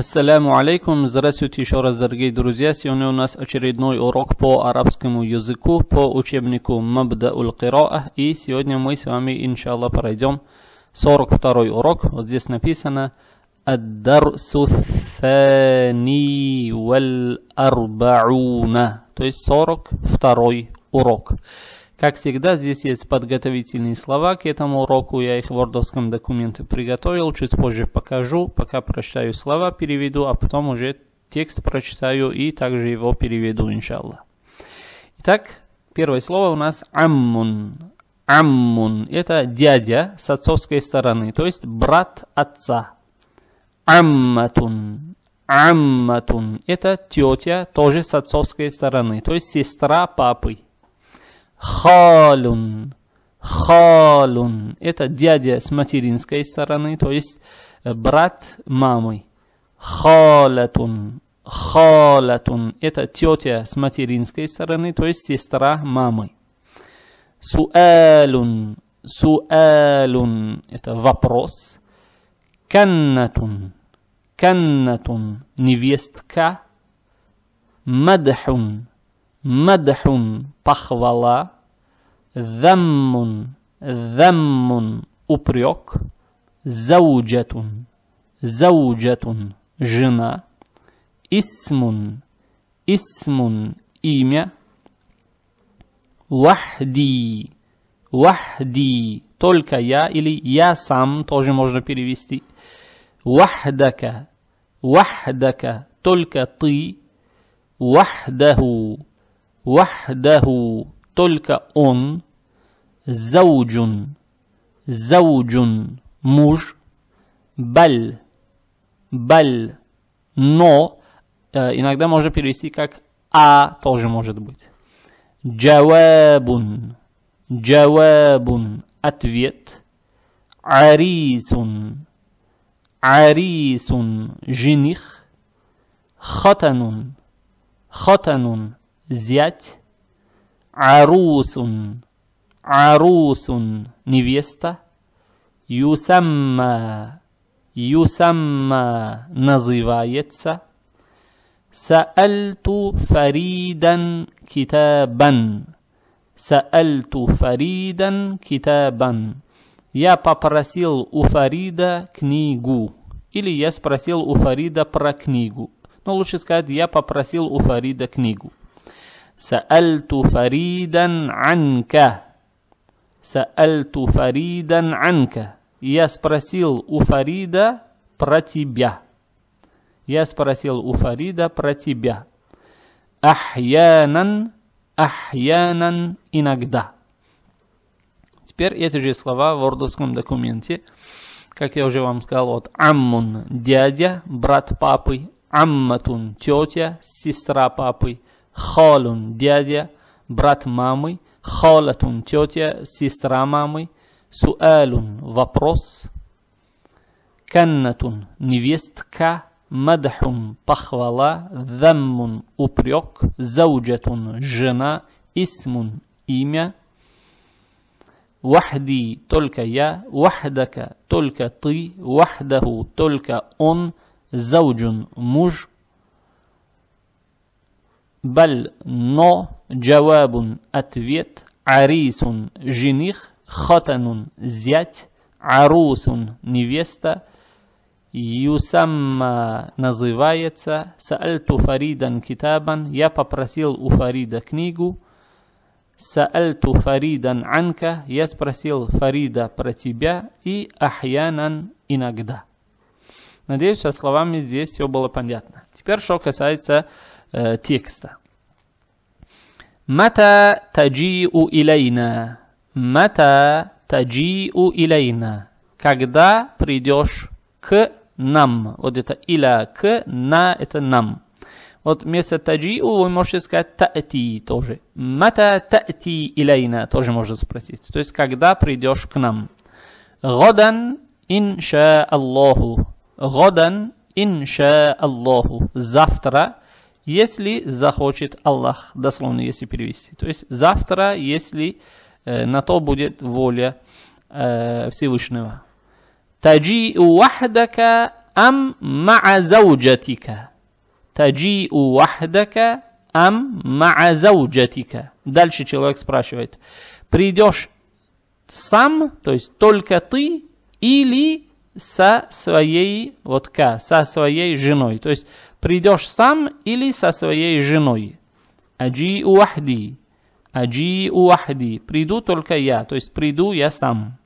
Ассаляму алейкум, здравствуйте еще раз, дорогие друзья. Сегодня у нас очередной урок по арабскому языку, по учебнику Мабда уль Кираа. И сегодня мы с вами, иншаллах, пройдем 42 урок. Вот здесь написано Ад-дарсу валь арбауна, то есть 42 урок. Как всегда, здесь есть подготовительные слова к этому уроку. Я их в вордовском документе приготовил. Чуть позже покажу. Пока прочитаю слова, переведу, а потом уже текст прочитаю и также его переведу, Иншалла. Итак, первое слово у нас «аммун». «Аммун» – это дядя с отцовской стороны, то есть брат отца. «Амматун». «Амматун» – это тетя, тоже с отцовской стороны, то есть сестра папы халун. Халун. Это дядя с материнской стороны, то есть э, брат мамы. Халатун. Халатун. Это тетя с материнской стороны, то есть сестра мамы. Суалун. Суалун. Это вопрос. Каннатун. Каннатун. Невестка. Мадхун. مدح بخولا ذم ذم أبريوك زوجة زوجة جنا اسم اسم إيمة وحدي وحدي تلك يا إلي يا сам توجي موجنا перевести وحدك وحدك تلك ты وحده وحده только он زوج زوج муж بل بل но иногда можно перевести как а тоже может быть جواب جواب ответ عريس عريس жених ختن ختن зять, арусун, арусун, невеста, юсамма, юсамма, называется, саальту фаридан китабан, саальту фаридан китабан, я попросил у Фарида книгу, или я спросил у Фарида про книгу. Но ну, лучше сказать, я попросил у Фарида книгу. Саальту فريدا عنك. Саальту فريدا عنك. Я спросил у Фарида про тебя. Я спросил у Фарида про тебя. Ахьянан, ахьянан, иногда. Теперь эти же слова в ордовском документе, как я уже вам сказал, вот аммун – дядя, брат папы, амматун – тетя, сестра папы – خال دادیا برات مامی خالتون تیوتیا سیسترا مامی سؤال وپروس کنتون نویستکا مدح بخوالا ذم اپریوک زوجة جنا اسم إيميا وحدي تلك يا وحدك تلك طي وحده تلك اون زوج مجھ Баль, но, джавабун, ответ, арисун, жених, хатанун, зять, арусун, невеста, Юсамма называется Саальту Фаридан Китабан. Я попросил у Фарида книгу. Саальту Фаридан Анка. Я спросил Фарида про тебя. И Ахьянан иногда. Надеюсь, со словами здесь все было понятно. Теперь, что касается Э, текста. Мата таджиу илейна. Мата таджиу илейна. Когда придешь к нам. Вот это иля к на это нам. Вот вместо таджиу вы можете сказать таати тоже. Мата таати илейна тоже можно спросить. То есть, когда придешь к нам. Годан инша Аллаху. Годан инша Аллаху. Завтра, если захочет Аллах, дословно если перевести. То есть завтра, если э, на то будет воля э, Всевышнего. Таджиу вахдака ам маа зауджатика. Таджиу вахдака ам маа зауджатика. Дальше человек спрашивает, придешь сам, то есть только ты, или со своей, вот ка, со своей женой. То есть Придешь сам или со своей женой? Аджи уахди. Аджи уахди. Приду только я, то есть приду я сам.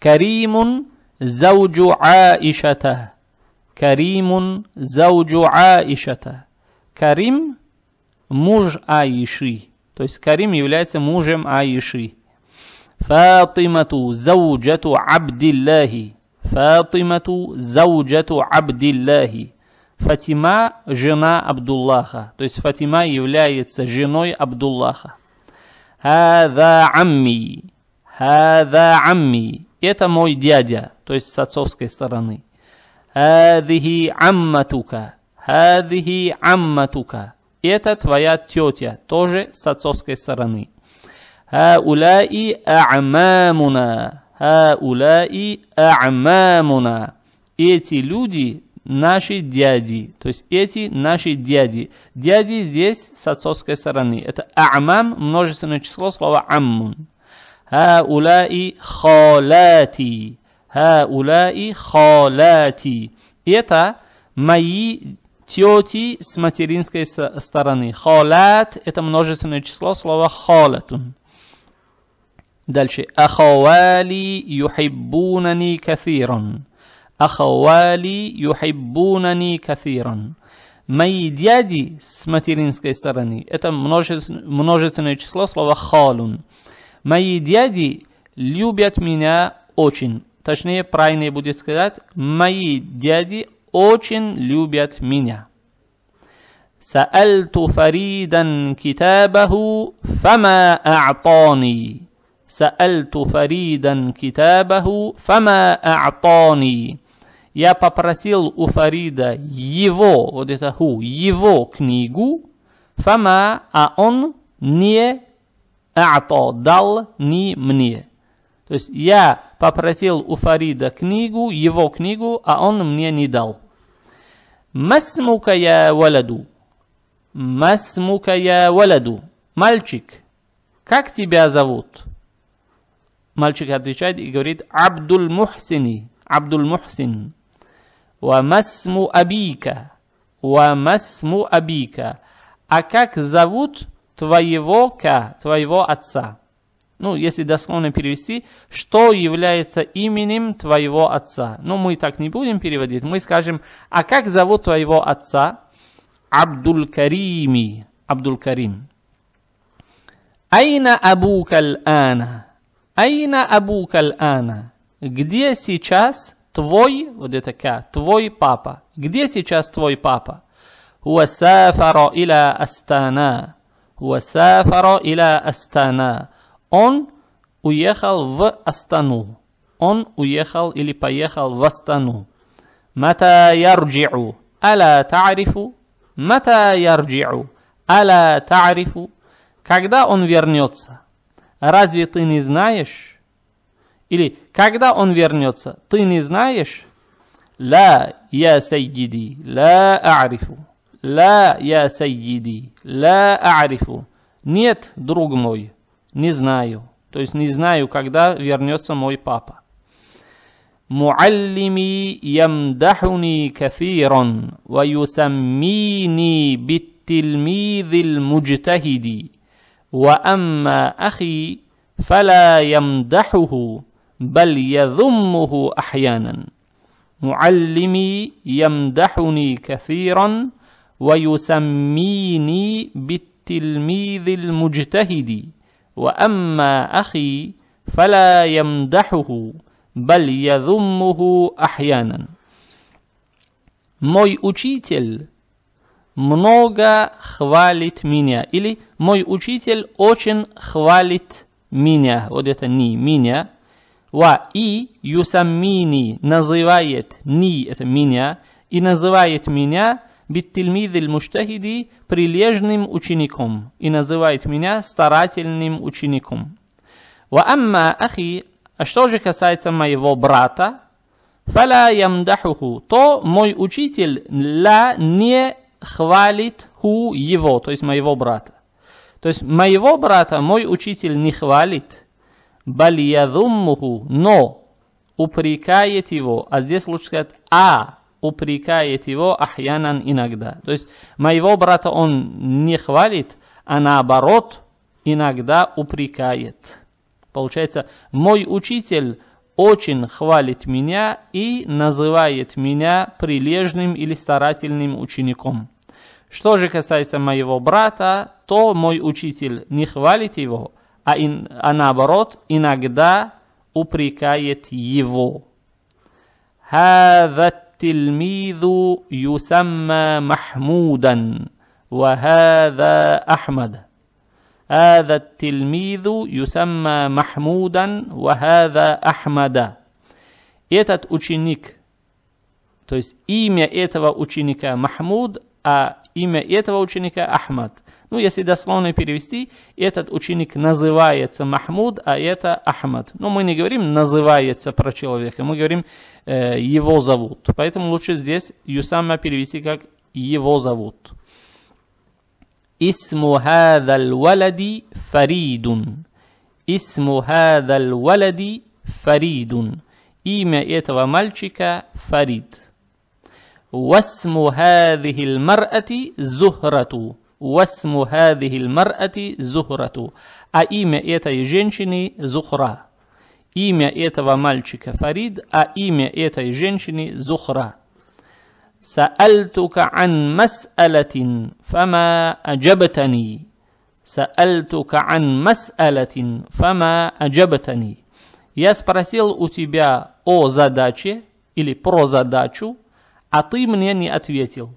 Каримун зауджу аишата. Каримун зауджу аишата. Карим муж Аиши. То есть Карим является мужем Аиши. Фатимату зауджату Абдиллахи. Фатимату зауджату Абдиллахи. Фатима – жена Абдуллаха. То есть Фатима является женой Абдуллаха. Хада амми. Хада амми. Это мой дядя, то есть с отцовской стороны. Хадихи амматука. Хадихи амматука. Это твоя тетя, тоже с отцовской стороны. Хауляи а'мамуна. Хауляи а'мамуна. Эти люди наши дяди. То есть эти наши дяди. Дяди здесь с отцовской стороны. Это амам, множественное число, слова аммун. Хауляи халати. Хауляи халати. Это мои тети с материнской стороны. Халат – это множественное число слова халатун. Дальше. Ахавали юхиббунани кафирун. أخوالي يحبونني كثيرا Мои дяди с материнской стороны, это множественное число слова халун. Мои дяди любят меня очень. Точнее, правильнее будет сказать, мои дяди очень любят меня. سألت فريدا كتابه فما أعطاني سألت فريدا كتابه فما أعطاني я попросил у Фарида его, вот это ху, его книгу, фама, а он не аато, дал не мне. То есть я попросил у Фарида книгу, его книгу, а он мне не дал. Масмука я валяду. Масмука я валяду. Мальчик, как тебя зовут? Мальчик отвечает и говорит, Абдул Мухсини. Абдул Мухсин. Уамасму абика. Уамасму абика. А как зовут твоего ка, твоего отца? Ну, если дословно перевести, что является именем твоего отца? Ну, мы так не будем переводить. Мы скажем, а как зовут твоего отца? Абдул карими Абдул карим Айна абукаль ана. Айна абукаль ана. Где сейчас Твой, вот это к, твой папа. Где сейчас твой папа? Уасафаро иля Астана. Уасафаро иля Астана. Он уехал в Астану. Он уехал или поехал в Астану. Мата ярджиу. Аля тарифу. Мата ярджиу. Аля тарифу. Когда он вернется? Разве ты не знаешь? Или когда он вернется? Ты не знаешь? لا يا سيدي لا أعرف لا يا سيدي لا أعرف Нет, друг мой, не знаю. То есть не знаю, когда вернется мой папа. معلمي يمدحني كثيرا ويسميني بالتلميذ المجتهد وأما أخي فلا يمدحه بل يذمه أحيانا معلمي يمدحني كثيرا ويسميني بالتلميذ المجتهد وأما أخي فلا يمدحه بل يذمه أحيانا Мой учитель много хвалит меня. Или мой учитель очень хвалит меня. Вот это не меня, Ва и юсаммини называет ни, это меня, и называет меня биттильмидиль муштахиди прилежным учеником, и называет меня старательным учеником. Ва амма ахи, а что же касается моего брата, фаля ямдахуху, то мой учитель ла не хвалит ху его, то есть моего брата. То есть моего брата мой учитель не хвалит – Баль ядуммуху, но упрекает его, а здесь лучше сказать а, упрекает его ахьянан иногда. То есть моего брата он не хвалит, а наоборот иногда упрекает. Получается, мой учитель очень хвалит меня и называет меня прилежным или старательным учеником. Что же касается моего брата, то мой учитель не хвалит его, а, ин, а наоборот, иногда упрекает его. هذا التلميذ يسمى محمودا وهذا أحمد هذا التلميذ يسمى محمودا وهذا أحمد Этот ученик, то есть имя этого ученика Махмуд, а Имя этого ученика Ахмад. Ну, если дословно перевести, этот ученик называется Махмуд, а это Ахмад. Но мы не говорим «называется» про человека, мы говорим э, «его зовут». Поэтому лучше здесь Юсама перевести как «его зовут». Исму валади фаридун. Исму валади фаридун. Имя этого мальчика Фарид. واسم هذه المرأة زهرة واسم هذه а имя этой женщины Зухра. Имя этого мальчика Фарид, а имя этой женщины Зухра. Саальтука ан мас'алатин, фама аджабтани. Саальтука ан мас'алатин, фама аджабтани. Я спросил у тебя о задаче или про задачу, а ты мне не ответил.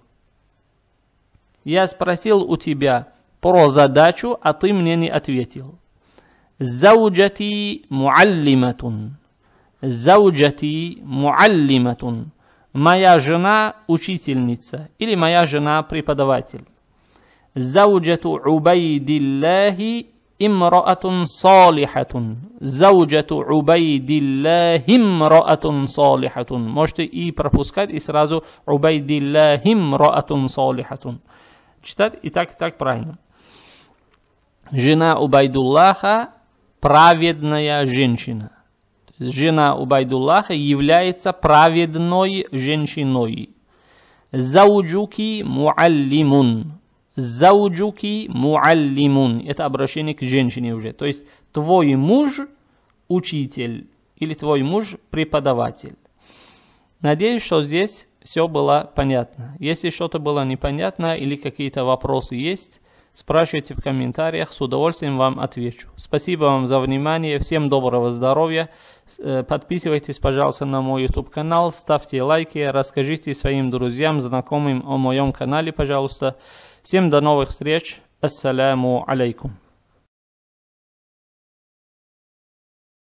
Я спросил у тебя про задачу, а ты мне не ответил. Зауджати муаллиматун. Зауджати муаллиматун. Моя жена учительница или моя жена преподаватель. Зауджату Убайдиллахи امرأة صالحة زوجة عبيد الله امرأة صالحة можете и пропускать и сразу عبيد الله امرأة صالحة читать и так и так правильно жена Убайдуллаха праведная женщина жена Убайдуллаха является праведной женщиной зауджуки муаллимун Заучуки муаллимун. Это обращение к женщине уже. То есть твой муж учитель или твой муж преподаватель. Надеюсь, что здесь все было понятно. Если что-то было непонятно или какие-то вопросы есть, спрашивайте в комментариях, с удовольствием вам отвечу. Спасибо вам за внимание, всем доброго здоровья, э, подписывайтесь, пожалуйста, на мой YouTube канал, ставьте лайки, расскажите своим друзьям, знакомым о моем канале, пожалуйста. Всем до новых встреч. Ассаляму алейкум.